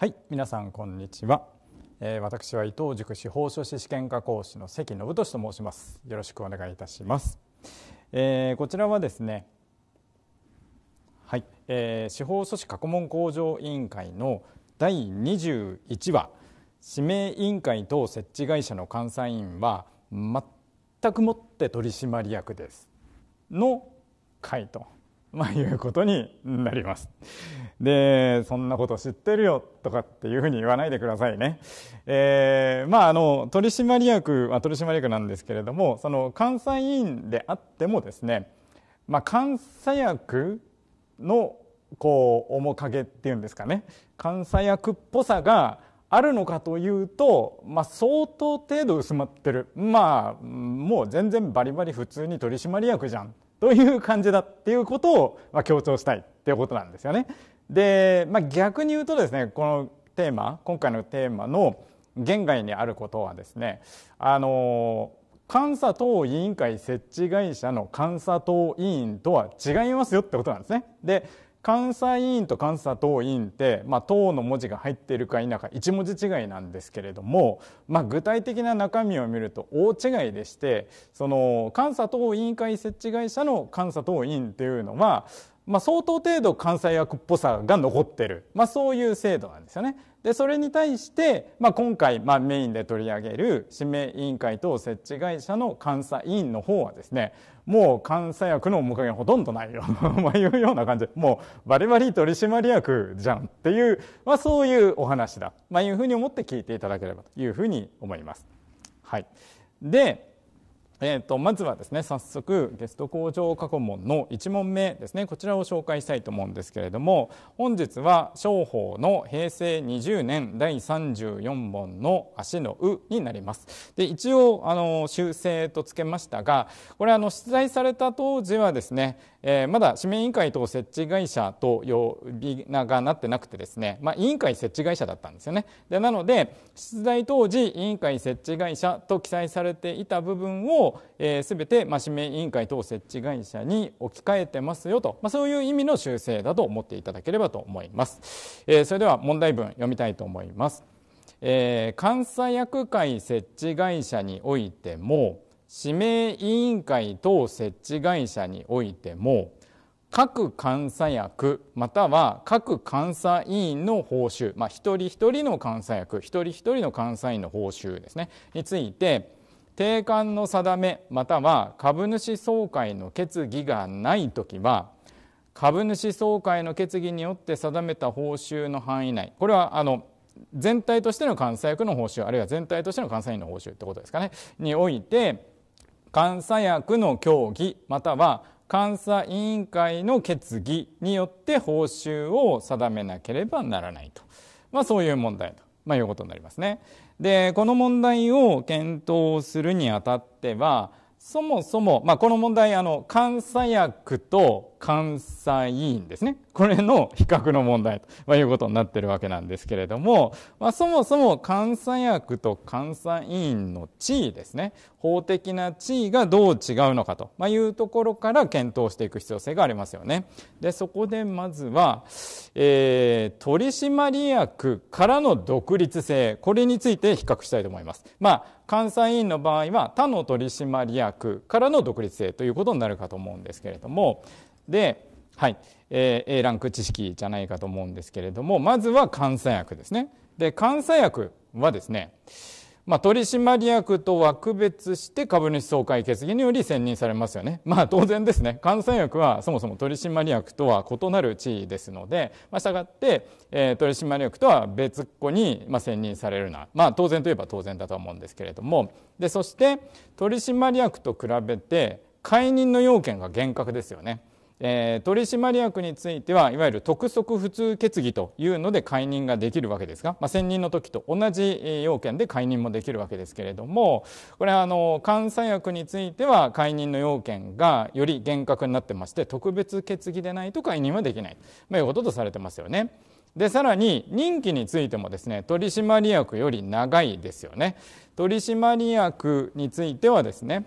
はい皆さんこんにちは、えー、私は伊藤塾司法書士試験科講師の関信俊と申しますよろしくお願いいたします、えー、こちらはですねはい、えー、司法書士過去問向上委員会の第21話指名委員会等設置会社の監査委員は全くもって取締役ですの回とまあ、いうことになります。で、そんなこと知ってるよとかっていうふうに言わないでくださいね。えー、まあ、あの、取締役は取締役なんですけれども、その監査委員であってもですね、まあ、監査役の、こう、面影っていうんですかね、監査役っぽさが、あるのかというと、まあ、相当程度薄まってる。まあ、もう全然バリバリ普通に取締役じゃんという感じだっていうことを、ま強調したいっていうことなんですよね。で、まあ、逆に言うとですね、このテーマ、今回のテーマの言外にあることはですね、あの、監査等委員会設置会社の監査等委員とは違いますよってことなんですね。で、監査委員と監査党委員って、まあ、党の文字が入っているか否か一文字違いなんですけれども、まあ、具体的な中身を見ると大違いでしてその監査党委員会設置会社の監査党委員っていうのは、まあ、相当程度関西役っぽさが残ってる、まあ、そういう制度なんですよね。でそれに対して、まあ、今回、まあ、メインで取り上げる指名委員会等設置会社の監査委員の方はですねもう監査役の面影ほとんどないよ まあいうような感じもうバリバリ取締役じゃんっていう、まあ、そういうお話だ、まあ、いうふうに思って聞いていただければというふうに思います。はい、でえーと、まずはですね早速ゲスト工場過去問の1問目ですねこちらを紹介したいと思うんですけれども本日は商法の平成20年第34問の足の「う」になりますで一応あの修正とつけましたがこれあの出題された当時はですねえー、まだ指名委員会等設置会社と呼び名がなってなくてですね、まあ、委員会設置会社だったんですよねでなので出題当時委員会設置会社と記載されていた部分を、えー、全て、まあ、指名委員会等設置会社に置き換えてますよと、まあ、そういう意味の修正だと思っていただければと思います、えー、それでは問題文読みたいと思います、えー、監査役会設置会社においても指名委員会等設置会社においても各監査役または各監査委員の報酬、まあ、一人一人の監査役一人一人の監査員の報酬ですねについて定款の定めまたは株主総会の決議がないときは株主総会の決議によって定めた報酬の範囲内これはあの全体としての監査役の報酬あるいは全体としての監査員の報酬ってことですかねにおいて監査役の協議または監査委員会の決議によって報酬を定めなければならないと、まあ、そういう問題と、まあ、いうことになりますね。でこの問題を検討するにあたってはそもそも、まあ、この問題、あの、監査役と監査委員ですね。これの比較の問題と、まいうことになってるわけなんですけれども、まあ、そもそも監査役と監査委員の地位ですね。法的な地位がどう違うのかと、まいうところから検討していく必要性がありますよね。で、そこでまずは、えー、取締役からの独立性、これについて比較したいと思います。まあ、監査委員の場合は他の取締役からの独立性ということになるかと思うんですけれどもで、はいえ A ランク知識じゃないかと思うんですけれどもまずは監査役ですねで監査役はですねまあ、取締役とは区別して株主総会決議により選任されますよね。まあ、当然ですね。感染役はそもそも取締役とは異なる地位ですので、まあ、従って、えー、取締役とは別個に、まあ、選任されるな。まあ、当然といえば当然だと思うんですけれども。で、そして、取締役と比べて、解任の要件が厳格ですよね。えー、取締役についてはいわゆる督促普通決議というので解任ができるわけですが、まあ、選任の時と同じ要件で解任もできるわけですけれどもこれはあの監査役については解任の要件がより厳格になってまして特別決議でないと解任はできないということとされてますよね。でさらに任期についてもですね取締役より長いですよね取締役についてはですね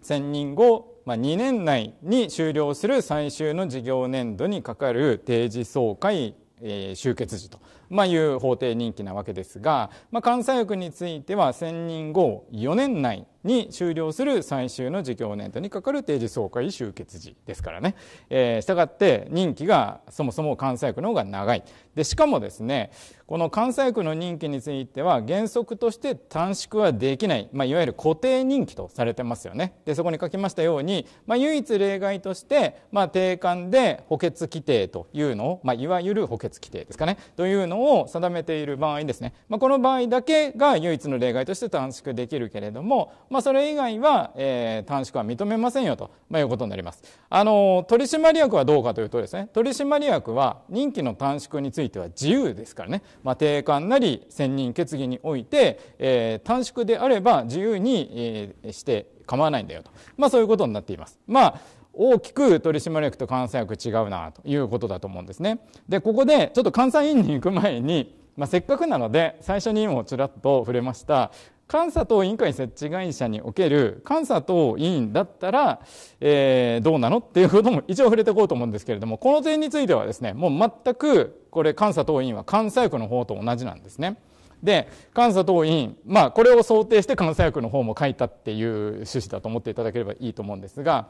選任後まあ、2年内に終了する最終の事業年度にかかる定時総会えー、終結時と、まあ、いう法定任期なわけですが、まあ、関西区については選任後4年内に終了する最終の事業年度にかかる定時総会終結時ですからね、えー、したがって任期がそもそも関西区の方が長いでしかもですねこの関西区の任期については原則として短縮はできない、まあ、いわゆる固定任期とされてますよねでそこに書きましたように、まあ、唯一例外として、まあ、定款で補欠規定というのを、まあ、いわゆる補欠規定ですかねというのを定めている場合ですね、まあ、この場合だけが唯一の例外として短縮できるけれども、ままあ、それ以外は、えー、短縮は認めませんよと、まあ、いうことになります。あの、取締役はどうかというとですね、取締役は任期の短縮については自由ですからね、まあ、定款なり選任決議において、えー、短縮であれば自由に、えー、して構わないんだよと、まあ、そういうことになっています。まあ大きく取締役と監査役違うなということだと思うんですね。で、ここでちょっと監査委員に行く前に、まあ、せっかくなので最初にもちらっと触れました監査等委員会設置会社における監査等委員だったら、えー、どうなのっていうことも一応触れていこうと思うんですけれども、この点についてはですね、もう全く、これ監査等委員は監査役の方と同じなんですね。で、監査等委員、まあ、これを想定して監査役の方も書いたっていう趣旨だと思っていただければいいと思うんですが、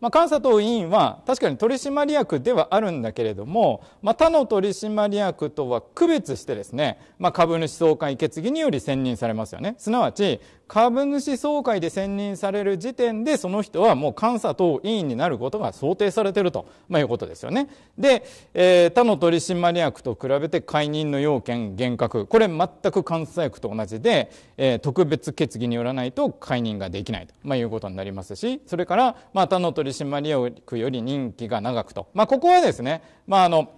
まあ、監査等委員は確かに取締役ではあるんだけれども、まあ、他の取締役とは区別してですね、まあ、株主総会決議により選任されますよね。すなわち、株主総会で選任される時点でその人はもう監査等委員になることが想定されていると、まあ、いうことですよね。で、えー、他の取締役と比べて解任の要件厳格。これ全く監査役と同じで、えー、特別決議によらないと解任ができないと、まあ、いうことになりますし、それから、まあ、他の取取締役より任期が長くと、まあ、ここはですね、まあ、あの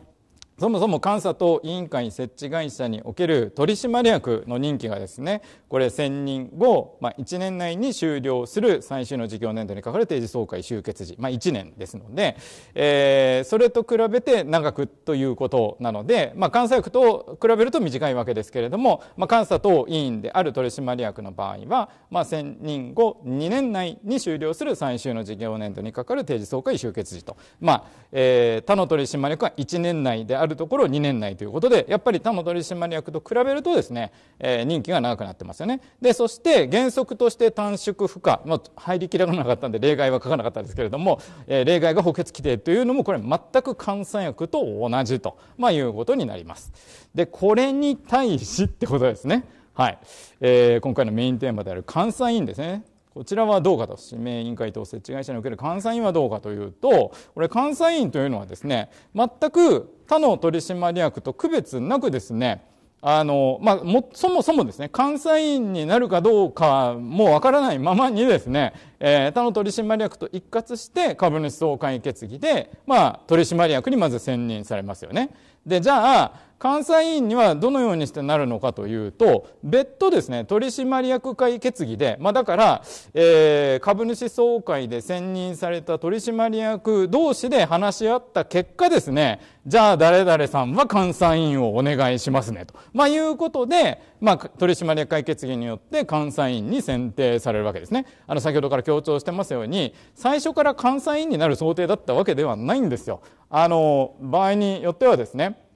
そもそも監査等委員会設置会社における取締役の任期がですね、これ選任後、まあ、1年内に終了する最終の事業年度にかかる定時総会終結時、まあ、1年ですので、えー、それと比べて長くということなので、まあ、監査役と比べると短いわけですけれども、まあ、監査等委員である取締役の場合は、まあ、選任後2年内に終了する最終の事業年度にかかる定時総会終結時と、まあえー、他の取締役は1年内であるるところ2年内ということで、やっぱり他の取締役と比べるとですね、えー、任期が長くなってますよね。で、そして原則として短縮負荷、まあ、入りきらなかったんで例外は書かなかったですけれども、えー、例外が補欠規定というのもこれ全く換算薬と同じと、まあ、いうことになります。で、これに対しってことですね。はい。えー、今回のメインテーマである監査委員ですね。こちらはどうかと指名委員会と設置会社における監査員はどうかというとこれ監査員というのはですね全く他の取締役と区別なくですねあの、まあ、も、そもそもですね、監査員になるかどうかもわからないままにですね、えー、他の取締役と一括して株主総会決議で、まあ、取締役にまず選任されますよね。で、じゃあ、監査委員にはどのようにしてなるのかというと、別途ですね、取締役会決議で、まあ、だから、えー、株主総会で選任された取締役同士で話し合った結果ですね、じゃあ誰々さんは監査委員をお願いしますね、と。まあ、いうことで、まあ、取締役会決議によって監査委員に選定されるわけですね。あの、先ほどから強調してますように、最初から監査委員になる想定だったわけではないんですよ。あの、場合によってはですね、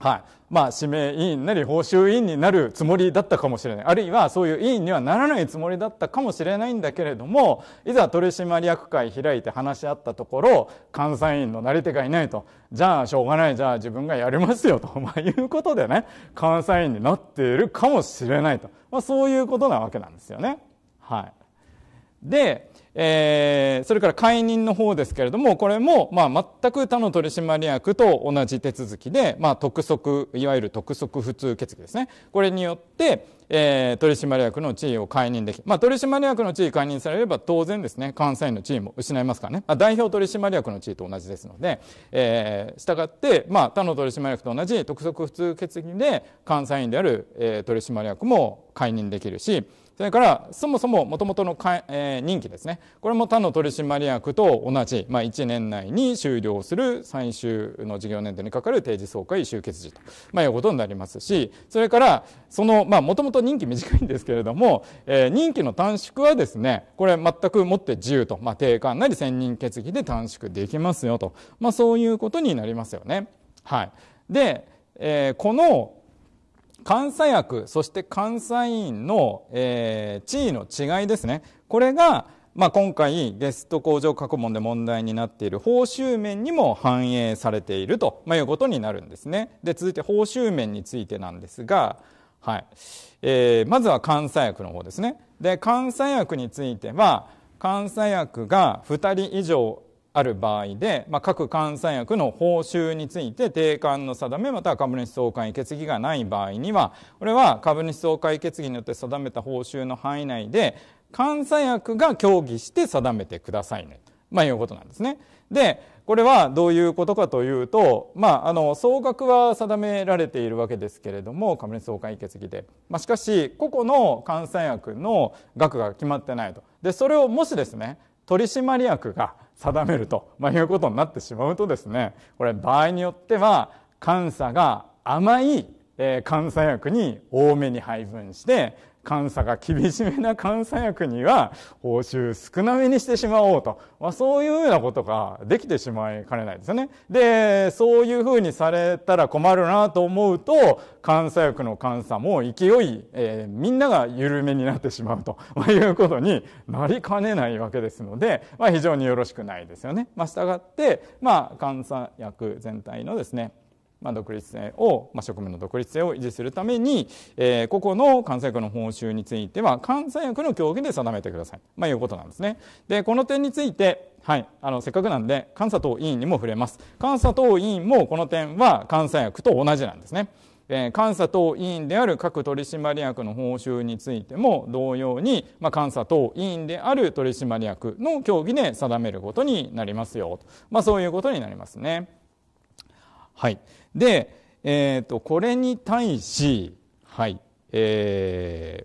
はい。まあ、指名委員なり報酬委員になるつもりだったかもしれない。あるいは、そういう委員にはならないつもりだったかもしれないんだけれども、いざ取締役会開いて話し合ったところ、監査委員のなり手がいないと、じゃあ、しょうがない、じゃあ自分がやりますよと、まあ、いうことでね、監査委員になっているかもしれないと。まあ、そういうことなわけなんですよね。はい。で、えー、それから解任の方ですけれども、これも、まあ、全く他の取締役と同じ手続きで、まあ、督いわゆる特則普通決議ですね。これによって、えー、取締役の地位を解任でき、まあ、取締役の地位解任されれば当然ですね、監査員の地位も失いますからね、まあ、代表取締役の地位と同じですので、えー、従って、まあ、他の取締役と同じ特則普通決議で監査員である、えー、取締役も解任できるし、それからそもそももともとの、え任期ですねこれも他の取締役と同じ、まあ、1年内に終了する最終の事業年度にかかる定時総会終結時と、まあ、いうことになりますしそれからそのもともと任期短いんですけれども、えー、任期の短縮はですねこれ全くもって自由と、まあ、定款なり選任決議で短縮できますよと、まあ、そういうことになりますよね。はい、で、えー、この監査役、そして監査員の、えー、地位の違いですね。これが、まあ、今回ゲスト工場過去問で問題になっている報酬面にも反映されていると、まあ、いうことになるんですね。で、続いて報酬面についてなんですが、はい。えー、まずは監査役の方ですね。で、監査役については、監査役が2人以上ある場合で、まあ、各監査役の報酬について定款の定めまたは株主総会決議がない場合にはこれは株主総会決議によって定めた報酬の範囲内で監査役が協議して定めてくださいねと、まあいうことなんですね。でこれはどういうことかというと、まあ、あの総額は定められているわけですけれども株主総会決議で、まあ、しかし個々の監査役の額が決まってないとでそれをもしですね取締役が定めると、まあ、いうことになってしまうとですね、これ場合によっては、監査が甘い監査役に多めに配分して、監査が厳しめな監査役には報酬少なめにしてしまおうと、まあ、そういうようなことができてしまいかねないですよね。で、そういうふうにされたら困るなと思うと、監査役の監査も勢い、えー、みんなが緩めになってしまうと、まあ、いうことになりかねないわけですので、まあ、非常によろしくないですよね。まあ、従って、まあ、監査役全体のですね、まあ、独立性を、まあ、職務の独立性を維持するために、えー、個々の監査役の報酬については監査役の協議で定めてください、まあ、いうことなんですね。でこの点についてはい、あのせっかくなんで監査等委員にも触れます。監査等委員もこの点は監査役と同じなんですね。えー、監査等委員である各取締役の報酬についても同様に、まあ、監査等委員である取締役の協議で定めることになりますよと、まあ、そういうことになりますね。はい。で、えっ、ー、と、これに対し、はい、え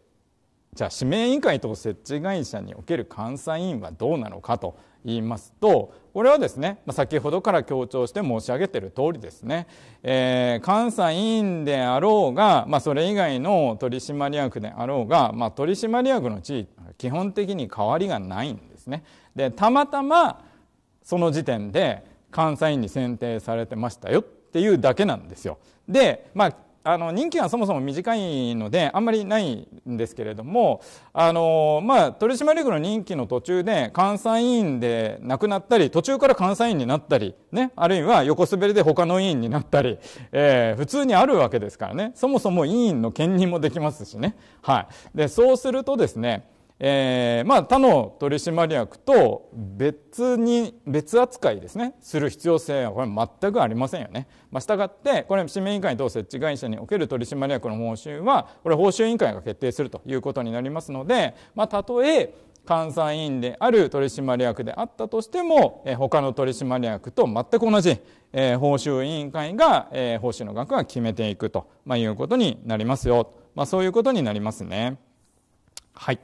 ー、じゃあ、指名委員会等設置会社における監査委員はどうなのかと言いますと、これはですね、先ほどから強調して申し上げている通りですね、えー、監査委員であろうが、まあ、それ以外の取締役であろうが、まあ、取締役の地位、基本的に変わりがないんですね。で、たまたま、その時点で監査委員に選定されてましたよっていうだけなんですよ。で、まあ、あの、任期はそもそも短いので、あんまりないんですけれども、あの、まあ、取締役の任期の途中で、監査委員で亡くなったり、途中から監査委員になったり、ね、あるいは横滑りで他の委員になったり、えー、普通にあるわけですからね、そもそも委員の兼任もできますしね。はい。で、そうするとですね、えー、まあ、他の取締役と別に別扱いですねする必要性はこれ全くありませんよね、まあ、したがってこれ市民委員会等設置会社における取締役の報酬はこれ報酬委員会が決定するということになりますので、まあ、たとえ監査委員である取締役であったとしても、えー、他の取締役と全く同じ、えー、報酬委員会が、えー、報酬の額は決めていくと、まあ、いうことになりますよ、まあ、そういうことになりますね。はい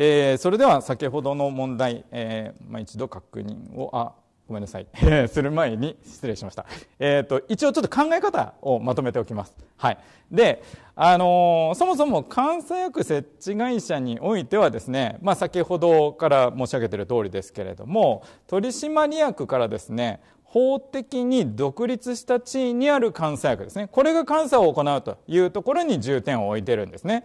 えー、それでは先ほどの問題、えー、一度確認を、あ、ごめんなさい。する前に失礼しました。えー、と、一応ちょっと考え方をまとめておきます。はい。で、あのー、そもそも監査役設置会社においてはですね、まあ先ほどから申し上げている通りですけれども、取締役からですね、法的に独立した地位にある監査役ですね。これが監査を行うというところに重点を置いているんですね。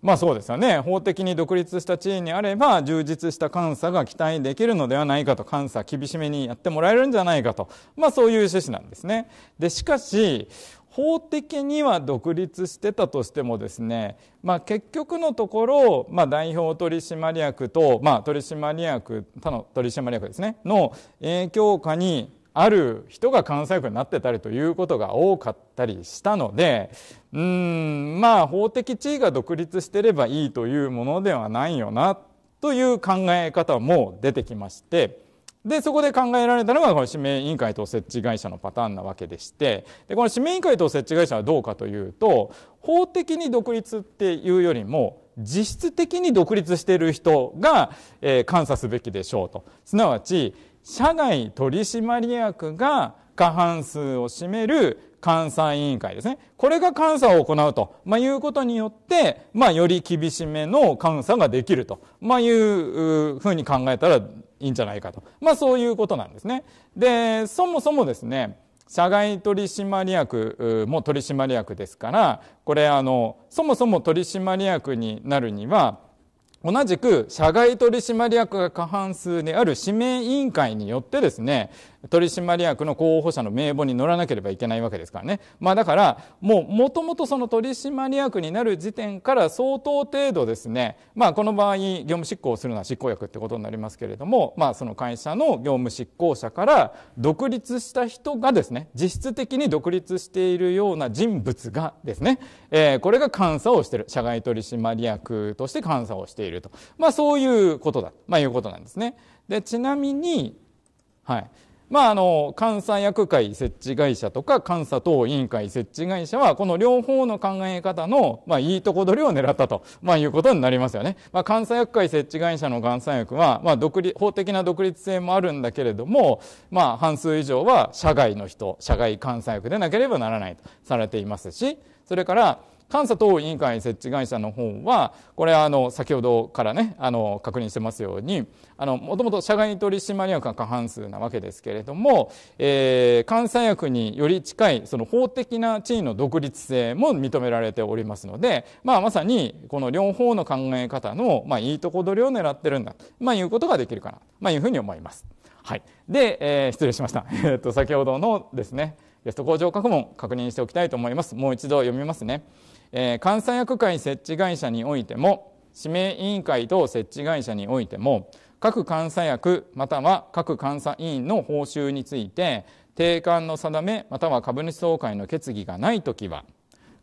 まあそうですよね。法的に独立した地位にあれば、充実した監査が期待できるのではないかと、監査厳しめにやってもらえるんじゃないかと、まあそういう趣旨なんですね。で、しかし、法的には独立してたとしてもですね、まあ、結局のところ、まあ、代表取締役と、まあ、取締役他の取締役ですねの影響下にある人が関西区になってたりということが多かったりしたのでうんまあ法的地位が独立してればいいというものではないよなという考え方も出てきましてでそこで考えられたのがこの指名委員会と設置会社のパターンなわけでしてでこの指名委員会と設置会社はどうかというと法的に独立っていうよりも実質的に独立している人が、えー、監査すべきでしょうと。すなわち、社外取締役が過半数を占める監査委員会ですね。これが監査を行うと、まあ、いうことによって、まあ、より厳しめの監査ができると、まあ、いうふうに考えたらいいんじゃないかと。まあ、そういうことなんですね。で、そもそもですね、社外取締役も取締役ですから、これあの、そもそも取締役になるには、同じく社外取締役が過半数である指名委員会によってですね、取締役の候補者の名簿に乗らなければいけないわけですからね。まあだから、もうもともとその取締役になる時点から相当程度ですね、まあこの場合、業務執行をするのは執行役ってことになりますけれども、まあその会社の業務執行者から独立した人がですね、実質的に独立しているような人物がですね、えー、これが監査をしている。社外取締役として監査をしている。いると。まあ、そういうことだ。まあ、いうことなんですね。で、ちなみに、はい。まあ、あの、監査役会設置会社とか、監査等委員会設置会社は、この両方の考え方の、まあ、いいとこ取りを狙ったと、まあ、いうことになりますよね。まあ、監査役会設置会社の監査役は、まあ、独立、法的な独立性もあるんだけれども、まあ、半数以上は社外の人、社外監査役でなければならないとされていますし、それから、監査等委員会設置会社の方は、これあの、先ほどからね、あの、確認してますように、もともと社外取締役が過半数なわけですけれども、えー、監査役により近い、その法的な地位の独立性も認められておりますので、まあ、まさに、この両方の考え方の、まあ、いいとこ取りを狙ってるんだ、まあ、いうことができるかな、まあ、いうふうに思います。はい。で、えー、失礼しました。えと、先ほどのですね、ゲスト工場各問確認しておきたいと思います。もう一度読みますね。監査役会設置会社においても、指名委員会等設置会社においても、各監査役または各監査委員の報酬について、定款の定めまたは株主総会の決議がないときは、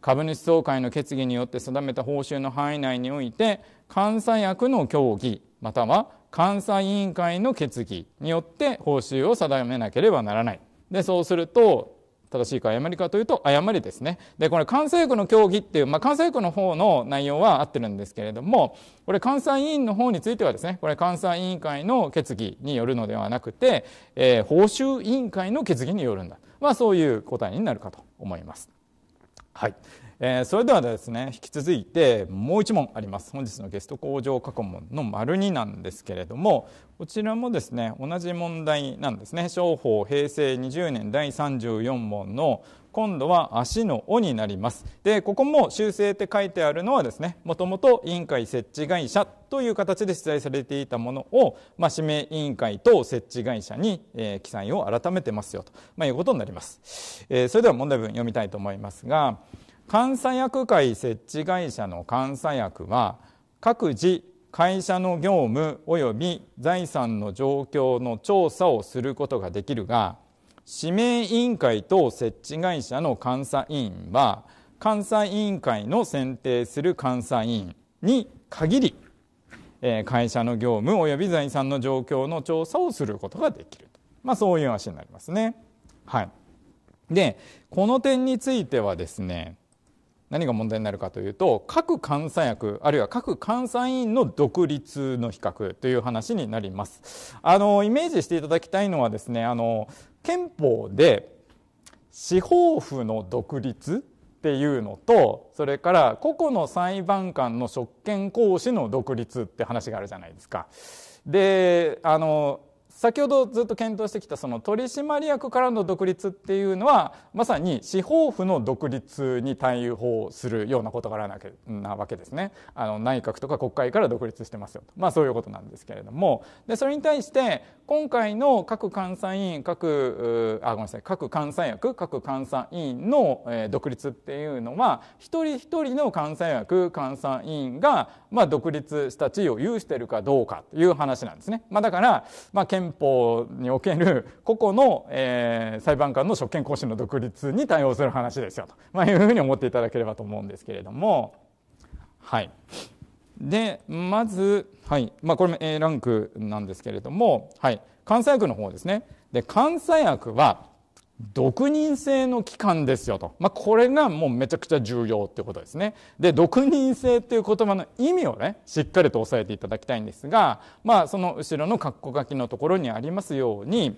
株主総会の決議によって定めた報酬の範囲内において、監査役の協議または監査委員会の決議によって報酬を定めなければならない。で、そうすると、正しいか誤りかというと誤りですね。で、これ関西区の協議っていう、まあ、関西区の方の内容は合ってるんですけれども、これ関西委員の方についてはですね、これ関西委員会の決議によるのではなくて、えー、報酬委員会の決議によるんだ。まあそういう答えになるかと思います。はい。えー、それではですね引き続いてもう1問あります本日のゲスト工場過去問の丸2なんですけれどもこちらもですね同じ問題なんですね商法平成20年第34問の今度は足の「お」になりますでここも修正って書いてあるのはですねもともと委員会設置会社という形で出題されていたものを、まあ、指名委員会と設置会社に、えー、記載を改めてますよと、まあ、いうことになります、えー、それでは問題文読みたいと思いますが「監査役会設置会社の監査役は各自会社の業務及び財産の状況の調査をすることができるが指名委員会等設置会社の監査委員は監査委員会の選定する監査委員に限り、えー、会社の業務及び財産の状況の調査をすることができると、まあ、そういう話になりますね。はい、でこの点についてはですね何が問題になるかというと各監査役あるいは各監査員の独立の比較という話になりますあのイメージしていただきたいのはですねあの憲法で司法府の独立っていうのとそれから個々の裁判官の職権行使の独立って話があるじゃないですか。であの先ほどずっと検討してきたその取締役からの独立っていうのはまさに司法府の独立に対応するようなとかななわけですねあの内閣とか国会から独立してますよと、まあ、そういうことなんですけれどもでそれに対して今回の各監査委員各あごめんなさい各監査役各監査委員の独立っていうのは一人一人の監査役監査委員がまあ、独立した地位を有しているかどうかという話なんですね。まあ、だから、まあ、憲法における個々の、えー、裁判官の職権行使の独立に対応する話ですよと、まあ、いうふうに思っていただければと思うんですけれども。はい、でまず、はいまあ、これも A ランクなんですけれども、はい、関西役の方ですね。で関西役は独任性の機関ですよと。まあ、これがもうめちゃくちゃ重要ってことですね。で、独任性っていう言葉の意味をね、しっかりと押さえていただきたいんですが、まあ、その後ろの括弧書きのところにありますように、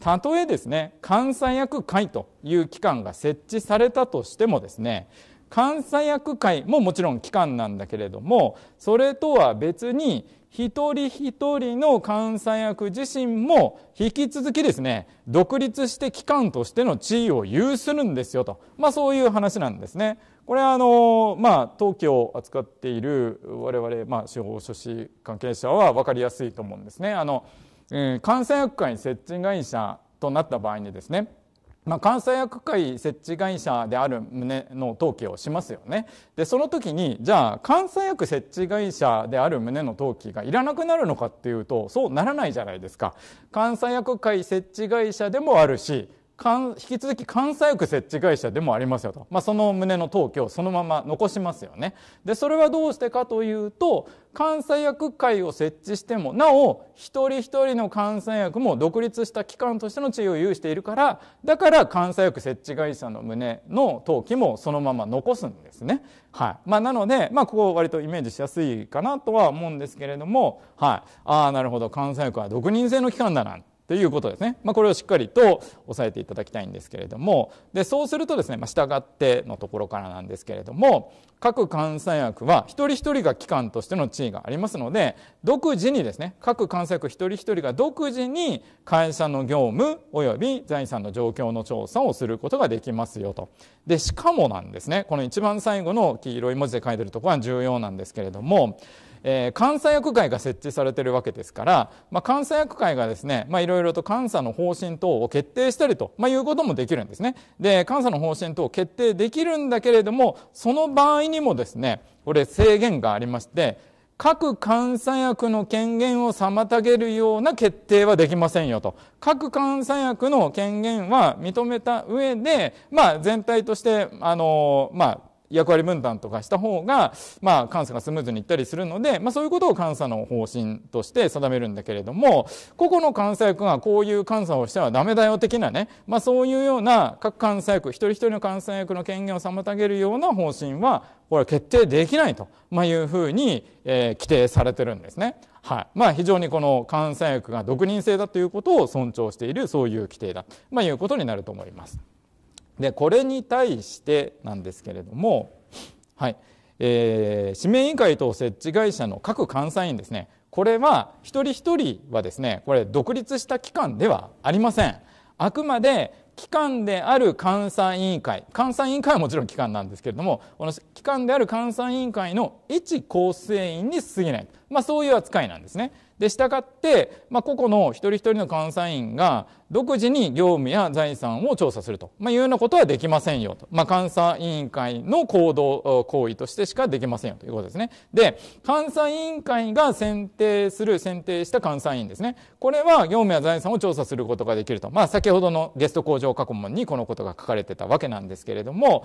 たとえですね、監査役会という機関が設置されたとしてもですね、監査役会ももちろん機関なんだけれどもそれとは別に一人一人の監査役自身も引き続きですね独立して機関としての地位を有するんですよと、まあ、そういう話なんですね。これはあのまあ東京を扱っている我々、まあ、司法書士関係者は分かりやすいと思うんですね。あのえー、監査役会設置会社となった場合にですねまあ、関西薬会設置会社である旨の登記をしますよね。で、その時に、じゃあ、監査薬設置会社である旨の登記がいらなくなるのかっていうと、そうならないじゃないですか。監査役会設置会社でもあるし、引き続き関西区設置会社でもありますよと。まあ、その旨の登記をそのまま残しますよね。で、それはどうしてかというと、関西役会を設置しても、なお、一人一人の関西役も独立した機関としての地位を有しているから、だから関西役設置会社の旨の登記もそのまま残すんですね。はい。まあ、なので、まあ、ここ割とイメージしやすいかなとは思うんですけれども、はい。ああ、なるほど、関西役は独任制の機関だなんて。ということですね。まあ、これをしっかりと押さえていただきたいんですけれども、で、そうするとですね、まあ、従ってのところからなんですけれども、各監査役は一人一人が機関としての地位がありますので、独自にですね、各監査役一人一人が独自に会社の業務及び財産の状況の調査をすることができますよと。で、しかもなんですね、この一番最後の黄色い文字で書いてるところは重要なんですけれども、えー、監査役会が設置されているわけですから、まあ、監査役会がですね、まあ、いろいろと監査の方針等を決定したりと、まあ、いうこともできるんですね。で、監査の方針等を決定できるんだけれども、その場合にもですね、これ制限がありまして、各監査役の権限を妨げるような決定はできませんよと。各監査役の権限は認めた上で、まあ全体として、あの、まあ役割分担とかした方が、まあ、監査がスムーズにいったりするので、まあ、そういうことを監査の方針として定めるんだけれども、個々の監査役がこういう監査をしてはダメだよ的なね、まあ、そういうような各監査役、一人一人の監査役の権限を妨げるような方針は、これは決定できないと、まあ、いうふうに、えー、規定されてるんですね。はい。まあ、非常にこの監査役が独任性だということを尊重している、そういう規定だ、まあ、いうことになると思います。でこれに対してなんですけれども、はいえー、指名委員会等設置会社の各監査員ですねこれは一人一人はですねこれ独立した機関ではありませんあくまで機関である監査委員会監査委員会はもちろん機関なんですけれどもこの機関である監査委員会の一構成員に過ぎない、まあ、そういう扱いなんですねで、したがって、まあ、個々の一人一人の監査員が独自に業務や財産を調査すると、まあ、いうようなことはできませんよと。まあ、監査委員会の行動、行為としてしかできませんよということですね。で、監査委員会が選定する、選定した監査員ですね。これは業務や財産を調査することができると。まあ、先ほどのゲスト工場過去問にこのことが書かれてたわけなんですけれども、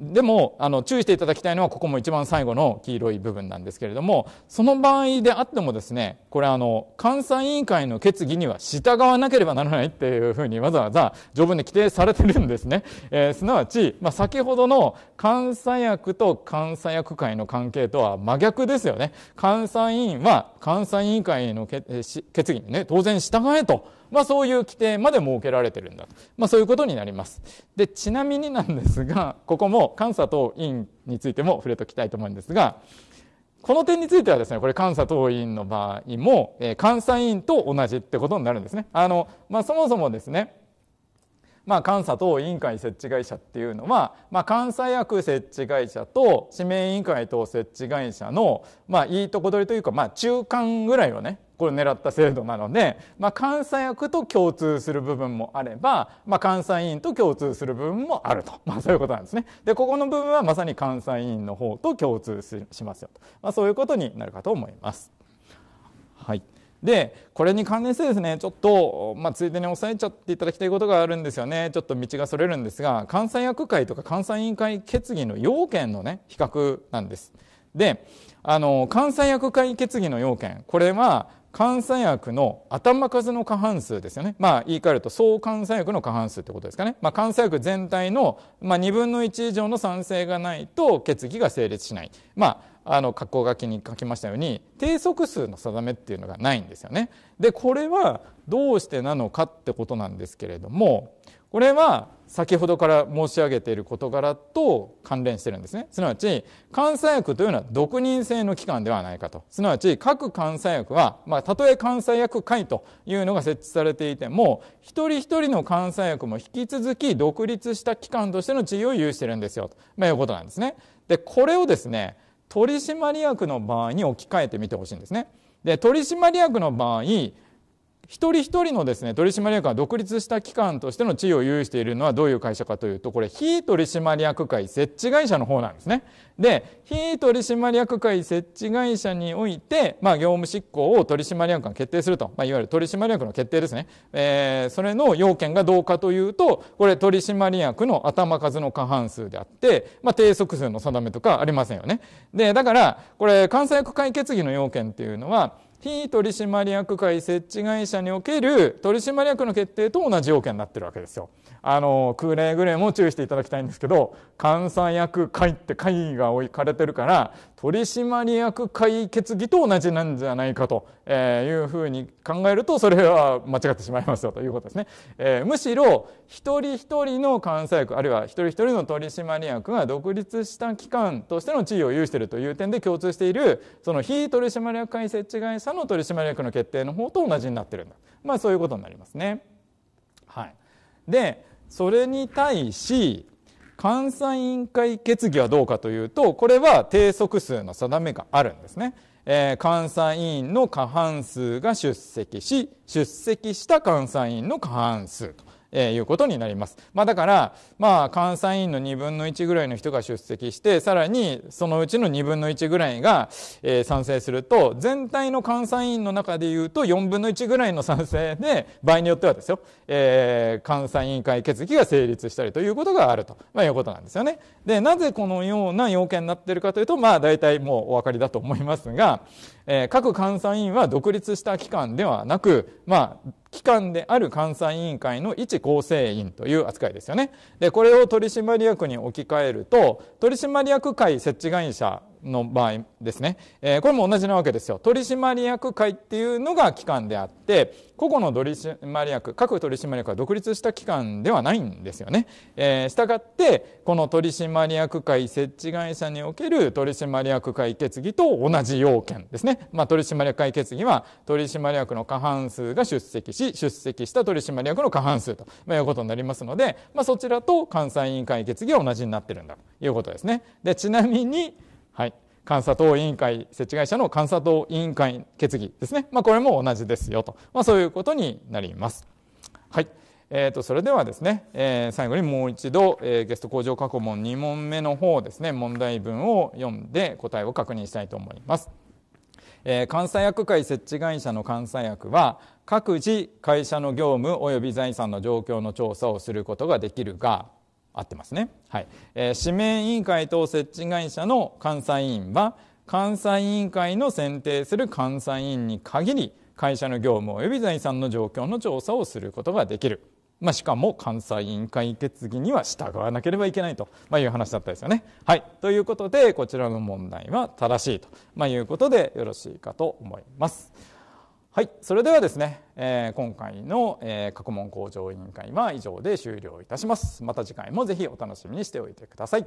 でも、あの、注意していただきたいのは、ここも一番最後の黄色い部分なんですけれども、その場合であってもですね、これあの、監査委員会の決議には従わなければならないっていうふうにわざわざ条文で規定されてるんですね。えー、すなわち、まあ、先ほどの監査役と監査役会の関係とは真逆ですよね。監査委員は監査委員会の決議にね、当然従えと。まあそういう規定まで設けられてるんだと。まあそういうことになります。で、ちなみになんですが、ここも監査等委員についても触れときたいと思うんですが、この点についてはですね、これ監査党委員の場合も、えー、監査委員と同じってことになるんですね。あの、まあ、そもそもですね、まあ、監査等委員会設置会社っていうのは、まあ、監査役設置会社と指名委員会等設置会社の、まあ、いいとこ取りというか、まあ、中間ぐらいをね、これ狙った制度なので、まあ、監査役と共通する部分もあれば、まあ、監査委員と共通する部分もあると、まあ、そういうことなんですね。でここの部分はまさに監査委員の方と共通しますよと、まあ、そういうことになるかと思います。はいでこれに関連してですねちょっと、まあ、ついでに押さえちゃっていただきたいことがあるんですよねちょっと道がそれるんですが監査役会とか監査委員会決議の要件のね比較なんです。であの監査役会決議の要件これは換算薬の頭数の過半数ですよね。まあ、言い換えると、総換算薬の過半数ってことですかね。まあ、換算薬全体の、まあ、2分の1以上の賛成がないと決議が成立しない。まあ、あの、格好書きに書きましたように、定則数の定めっていうのがないんですよね。で、これはどうしてなのかってことなんですけれども、これは先ほどから申し上げている事柄と関連してるんですね。すなわち、監査役というのは独任性の機関ではないかと。すなわち、各監査役は、まあ、たとえ監査役会というのが設置されていても、一人一人の監査役も引き続き独立した機関としての地位を有してるんですよ、と、まあ、いうことなんですね。で、これをですね、取締役の場合に置き換えてみてほしいんですね。で、取締役の場合、一人一人のですね取締役が独立した機関としての地位を有しているのはどういう会社かというとこれ非取締役会設置会社の方なんですね。で非取締役会設置会社において、まあ、業務執行を取締役が決定すると、まあ、いわゆる取締役の決定ですね、えー、それの要件がどうかというとこれ取締役の頭数の過半数であって、まあ、定則数の定めとかありませんよね。でだからこれ監査役会決議の要件っていうのは非取締役会設置会社における取締役の決定と同じ要件になってるわけですよ。あのくれぐれも注意していただきたいんですけど監査役会って会議が置かれてるから取締役会決議と同じなんじゃないかというふうに考えるとそれは間違ってしまいますよということですね、えー、むしろ一人一人の監査役あるいは一人一人の取締役が独立した機関としての地位を有しているという点で共通しているその非取締役会設置会社の取締役の決定の方と同じになってるんだまあそういうことになりますねはいでそれに対し、監査委員会決議はどうかというと、これは定則数の定めがあるんですね。えー、監査委員の過半数が出席し、出席した監査委員の過半数と。えー、いうことになります。まあ、だから、まあ、監査員の2分の1ぐらいの人が出席して、さらにそのうちの2分の1ぐらいが、えー、賛成すると、全体の監査員の中でいうと4分の1ぐらいの賛成で、場合によってはですよ、えー、監査委員会決議が成立したりということがあると、まあ、いうことなんですよね。で、なぜこのような要件になっているかというと、まあ、大体もうお分かりだと思いますが、えー、各監査委員は独立した機関ではなく、まあ、機関である監査委員会の一構成員という扱いですよね。で、これを取締役に置き換えると、取締役会設置会社の場合ですね、えー、これも同じなわけですよ。取締役会っていうのが機関であって、個々の取締役、各取締役は独立した機関ではないんですよね。えー、したがって、この取締役会設置会社における取締役会決議と同じ要件ですね。まあ、取締役会決議は、取締役の過半数が出席し、出席した取締役の過半数と、まあ、いうことになりますので、まあ、そちらと監査委員会決議は同じになってるんだということですね。で、ちなみに、はい。監査等委員会設置会社の監査等委員会決議ですね。まあ、これも同じですよと。まあ、そういうことになります。はい。えー、とそれではですね、えー、最後にもう一度、えー、ゲスト工場過去問2問目の方ですね問題文を読んで答えを確認したいと思います。えー、監査役会設置会社の監査役は各自会社の業務及び財産の状況の調査をすることができるが合ってますね。はい。えー、指名委員会等設置会社の監査委員は、監査委員会の選定する監査委員に限り、会社の業務及び財産の状況の調査をすることができる。まあ、しかも監査委員会決議には従わなければいけないと、まあ、いう話だったですよね。はい。ということで、こちらの問題は正しいと、まあ、いうことでよろしいかと思います。はい、それではですね、えー、今回の、えー、過去問向上委員会は以上で終了いたします。また次回もぜひお楽しみにしておいてください。